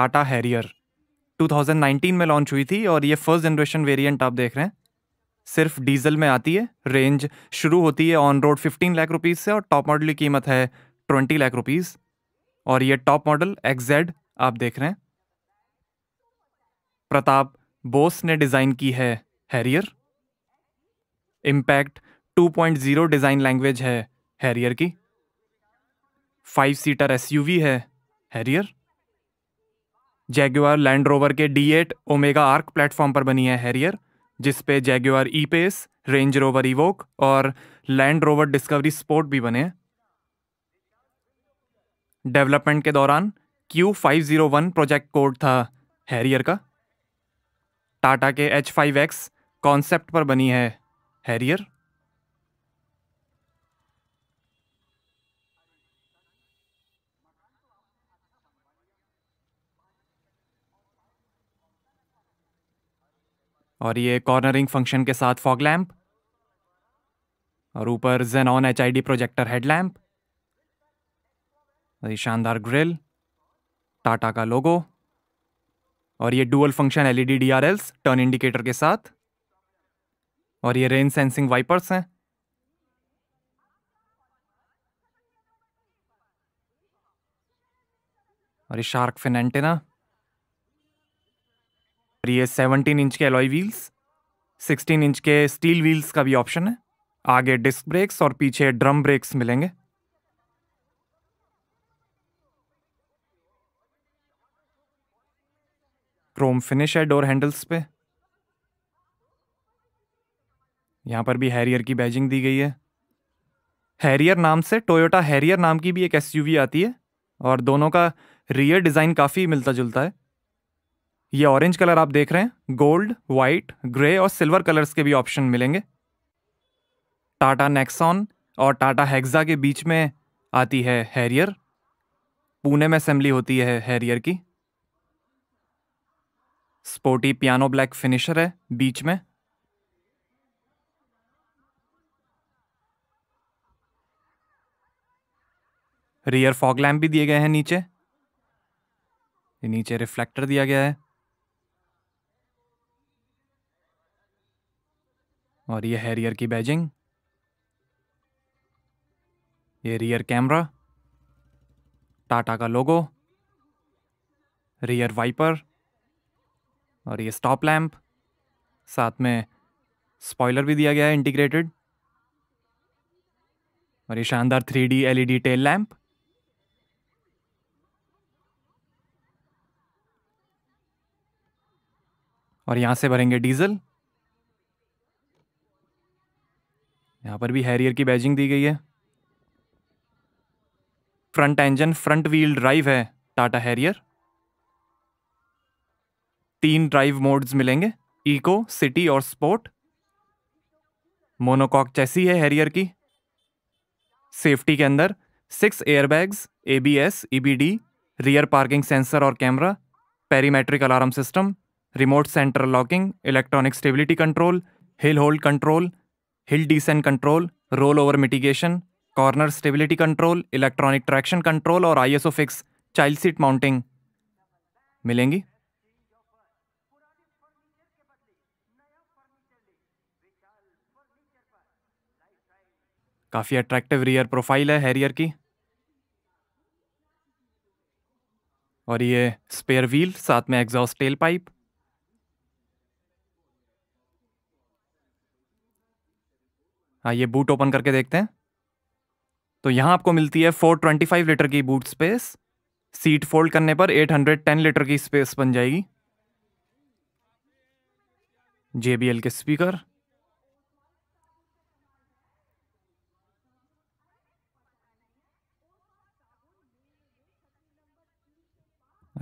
Tata Harrier 2019 में launch हुई थी और ये फर्स्ट जनरेशन वेरिएंट आप देख रहे हैं सिर्फ डीजल में आती है रेंज शुरू होती है ऑन रोड 15 लाख रुपीज़ से और टॉप मॉडल की कीमत है 20 लाख रुपीज़ और ये टॉप मॉडल एक्जेड आप देख रहे हैं प्रताप बोस ने डिज़ाइन की है हैरियर इम्पैक्ट 2.0 डिज़ाइन लैंग्वेज है हैरियर की फाइव सीटर एसयूवी है हैरियर जैगुआर लैंड रोवर के D eight omega arc platform पर बनी है हैरियर जिसपे पे Jaguar E pace Range Rover Evoque और लैंड रोवर डिस्कवरी स्पोर्ट भी बने हैं डेवलपमेंट के दौरान Q five zero one project code था हैरियर का टाटा के एच फाइव एक्स कॉन्सेप्ट पर बनी है हैरियर और ये कॉर्नरिंग फंक्शन के साथ फॉग लैम्प और ऊपर xenon H I D projector headlamp ये शानदार ग्रिल टाटा का लोगो और ये dual function LED DRLs turn indicator के साथ और ये रेन सेंसिंग वाइपर्स हैं और ये शार्क फिन एंटेना और ये 17 इंच के एलॉय व्हील्स 16 इंच के स्टील व्हील्स का भी ऑप्शन है आगे डिस्क ब्रेक्स और पीछे ड्रम ब्रेक्स मिलेंगे क्रोम फिनिश है डोर हैंडल्स पे यहाँ पर भी हैरियर की बैजिंग दी गई है हैरियर नाम से टोयोटा हैरियर नाम की भी एक एसयूवी आती है और दोनों का रियर डिज़ाइन काफ़ी मिलता जुलता है ये ऑरेंज कलर आप देख रहे हैं गोल्ड वाइट ग्रे और सिल्वर कलर्स के भी ऑप्शन मिलेंगे टाटा नेक्सॉन और टाटा हेक्सा के बीच में आती है हैरियर पुणे में असेंबली होती है हैरियर की स्पोर्टी पियानो ब्लैक फिनिशर है बीच में रियर फॉग लैम्प भी दिए गए हैं नीचे नीचे रिफ्लेक्टर दिया गया है और ये है रियर की बैजिंग ये रियर कैमरा टाटा का लोगो रियर वाइपर और ये स्टॉप लैम्प साथ में स्पॉइलर भी दिया गया है इंटीग्रेटेड और ये शानदार three D L tail lamp और यहाँ से भरेंगे डीजल यहाँ पर भी हैरियर की बैजिंग दी गई है front engine front wheel drive है टाटा हैरियर तीन ड्राइव मोड्स मिलेंगे इको सिटी और स्पोर्ट मोनोकॉक जैसी है हैरियर की सेफ्टी के अंदर six airbags ABS EBD rear parking sensor और camera perimetric alarm system remote centre locking electronic stability control hill hold control hill descent control roll over mitigation corner stability control electronic traction control और ISOFIX child seat mounting मिलेंगी काफ़ी attractive rear profile है Harrier की और ये spare wheel साथ में exhaust tell pipe हाँ ये बूट ओपन करके देखते हैं तो यहाँ आपको मिलती है 425 लीटर की बूट स्पेस सीट फोल्ड करने पर 810 लीटर की स्पेस बन जाएगी जे के स्पीकर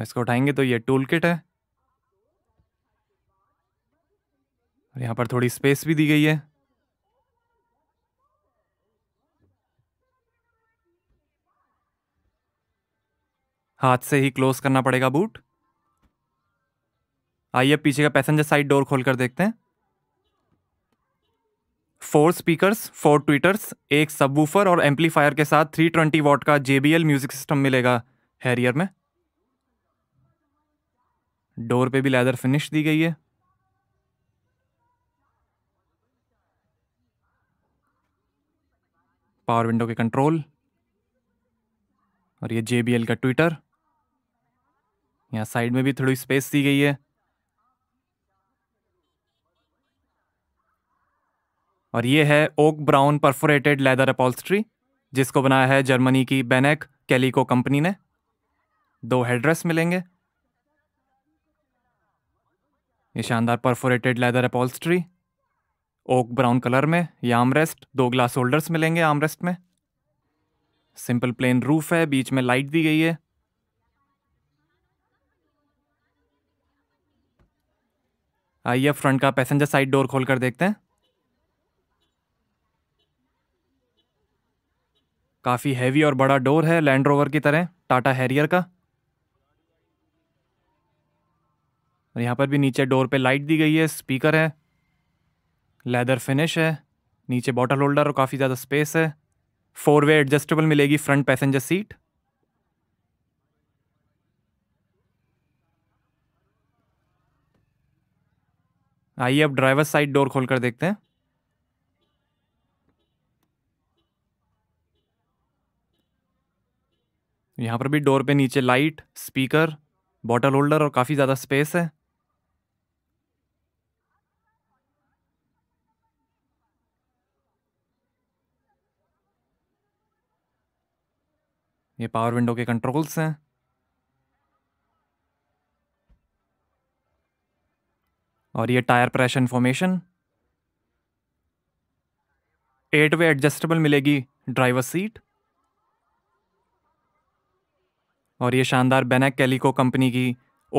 इसको उठाएंगे तो ये टूल किट है और यहाँ पर थोड़ी स्पेस भी दी गई है हाथ से ही क्लोज करना पड़ेगा बूट आइए पीछे का पैसेंजर साइड डोर खोलकर देखते हैं फोर स्पीकर्स फोर ट्विटर्स एक सबवूफर और एम्पलीफायर के साथ 320 वॉट का जेबीएल म्यूजिक सिस्टम मिलेगा हैरियर में डोर पे भी लेदर फिनिश दी गई है पावर विंडो के कंट्रोल और ये जेबीएल का ट्विटर यहाँ साइड में भी थोड़ी स्पेस दी गई है और ये है oak brown perforated leather upholstery जिसको बनाया है जर्मनी की बेनेक कैलिको कंपनी ने दो हेडरेस मिलेंगे ये शानदार perforated leather upholstery oak brown colour में ये आमरेस्ट दो ग्लास होल्डर्स मिलेंगे आमरेस्ट में सिंपल प्लेन रूफ है बीच में लाइट दी गई है आइए फ्रंट का पैसेंजर साइड डोर खोल कर देखते हैं काफ़ी हैवी और बड़ा डोर है लैंड रोवर की तरह टाटा हैरियर का और यहाँ पर भी नीचे डोर पे लाइट दी गई है स्पीकर है लेदर फिनिश है नीचे बॉटल होल्डर और काफ़ी ज़्यादा स्पेस है फोर वे एडजस्टेबल मिलेगी फ्रंट पैसेंजर सीट आइए अब ड्राइवर साइड डोर खोल कर देखते हैं यहाँ पर भी डोर पे नीचे लाइट स्पीकर बॉटल होल्डर और काफ़ी ज़्यादा स्पेस है ये पावर विंडो के कंट्रोल्स हैं और ये tyre pressure information eight way adjustable मिलेगी ड्राइवर सीट और ये शानदार बेनेक कैलिको कंपनी की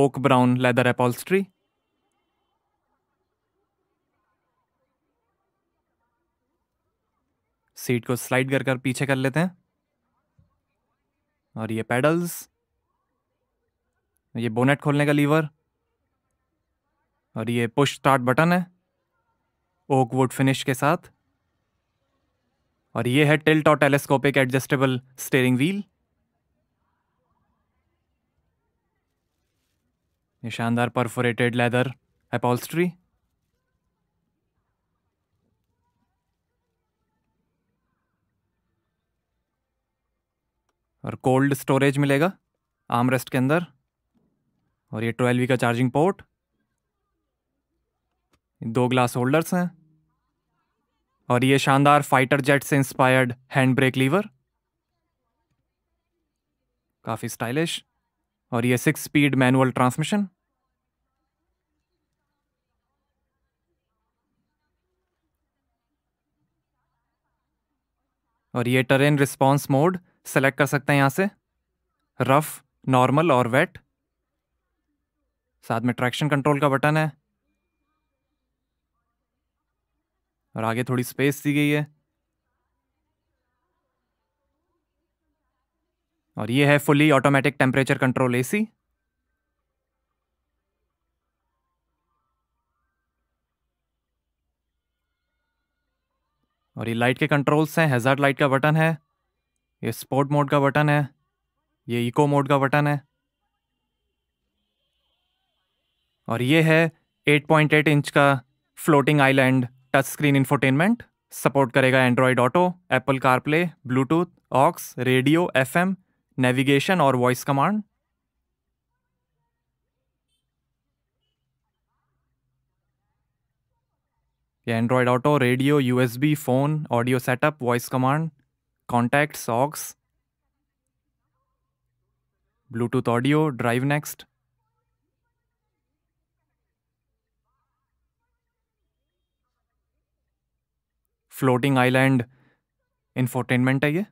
oak brown leather upholstery seat को स्लाइड कर कर पीछे कर लेते हैं और ये पैडल्स ये बोनेट खोलने का लीवर और ये पुश स्टार्ट बटन है ओक वुड फिनिश के साथ और ये है टिल्ट और टेलीस्कोपिक एडजस्टेबल स्टेयरिंग व्हील ये शानदार परफोरेटेड लेदर अपॉल्स्ट्री और कोल्ड स्टोरेज मिलेगा आर्मरेस्ट के अंदर और ये ट्वेल्व का चार्जिंग पोर्ट दो ग्लास होल्डर्स हैं और ये शानदार फाइटर जेट से इंस्पायर्ड हैंड ब्रेक लीवर काफ़ी स्टाइलिश और ये सिक्स स्पीड मैनुअल ट्रांसमिशन और ये टेरेन रिस्पॉन्स मोड सेलेक्ट कर सकते हैं यहां से रफ नॉर्मल और वेट साथ में ट्रैक्शन कंट्रोल का बटन है और आगे थोड़ी स्पेस दी गई है और ये है fully automatic temperature control AC और ये लाइट के कंट्रोल्स हैं हेजार्ड लाइट का बटन है ये स्पोर्ट मोड का बटन है ये इको मोड का बटन है और ये है 8.8 इंच का floating island touch screen infotainment support करेगा Android Auto Apple CarPlay Bluetooth aux radio F navigation और voice command Android Auto radio USB phone audio setup voice command contact aux Bluetooth audio drive next floating island infotainment है ये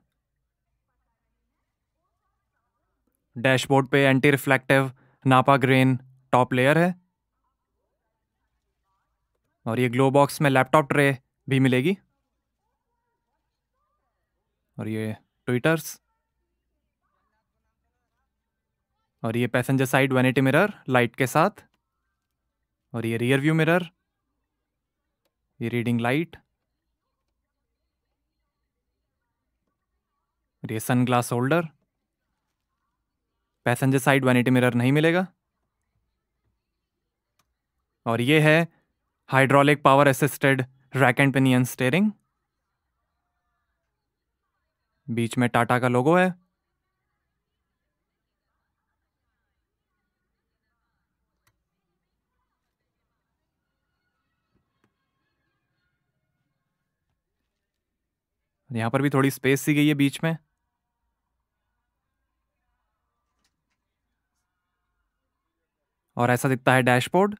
dashboard पे anti reflective nappa grain top layer है और ये glove box में laptop tray भी मिलेगी और ये ट्विटर्स और ये passenger side vanity mirror light के साथ और ये रियर व्यू मिरर ये रीडिंग लाइट ये sunglass holder passenger side vanity mirror नहीं मिलेगा और ये है hydraulic power assisted rack and pinion steering बीच में टाटा का लोगो है यहां पर भी थोड़ी स्पेस सी गई है बीच में और ऐसा दिखता है डैशबोर्ड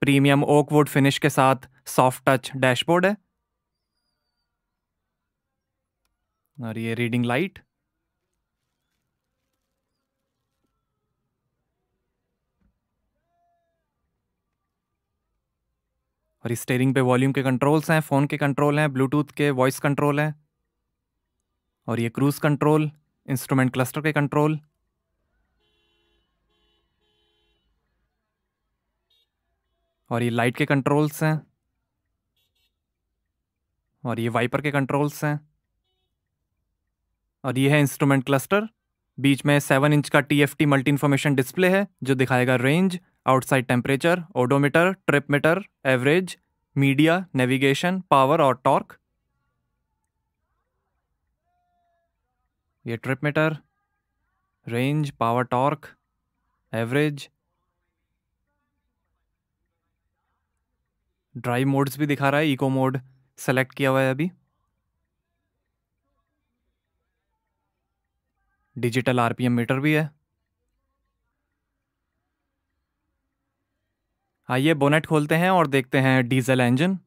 प्रीमियम ओकवुड फिनिश के साथ सॉफ्ट टच डैशबोर्ड है और ये रीडिंग लाइट और इस स्टेयरिंग पे वॉल्यूम के कंट्रोल्स हैं फ़ोन के कंट्रोल हैं ब्लूटूथ के वॉइस कंट्रोल हैं और ये क्रूज़ कंट्रोल इंस्ट्रूमेंट क्लस्टर के कंट्रोल और ये लाइट के कंट्रोल्स हैं और ये वाइपर के कंट्रोल्स हैं और ये है इंस्ट्रूमेंट क्लस्टर बीच में सेवन इंच का T F T multi information display है जो दिखाएगा range outside temperature odometer trip meter average media navigation power और टॉर्क ये trip meter range power torque average drive modes भी दिखा रहा है इको मोड सेलेक्ट किया हुआ है अभी डिजिटल आरपीएम मीटर भी है आइए बोनेट खोलते हैं और देखते हैं डीजल इंजन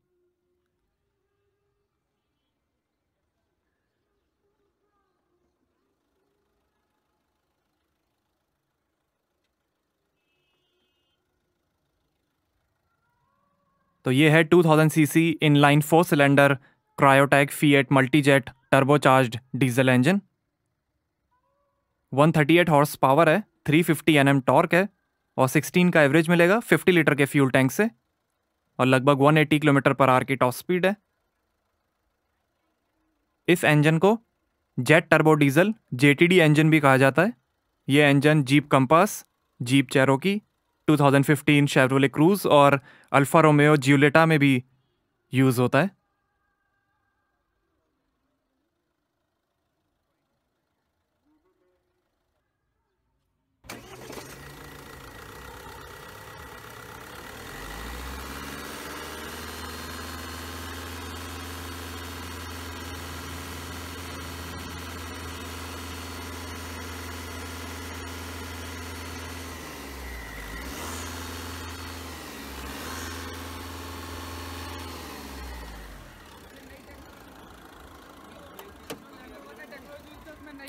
तो ये है 2000 inline four cylinder Kryotec Fiat Multijet turbocharged diesel engine 138 horsepower है 350 फिफ्टी एम टॉर्क है और 16 का एवरेज मिलेगा 50 लीटर के फ्यूल टैंक से और लगभग 180 किलोमीटर पर आर की टॉप स्पीड है इस इंजन को jet turbo diesel J engine भी कहा जाता है ये engine Jeep Compass Jeep Cherokee 2015 Chevrolet Cruze और अल्फा रोमेो ज्यूलेटा में भी यूज़ होता है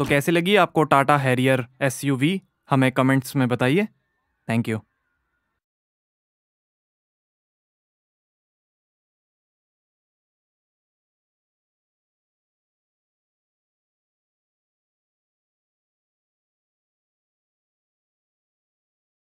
तो कैसे लगी आपको टाटा हैरियर एस हमें कमेंट्स में बताइए थैंक यू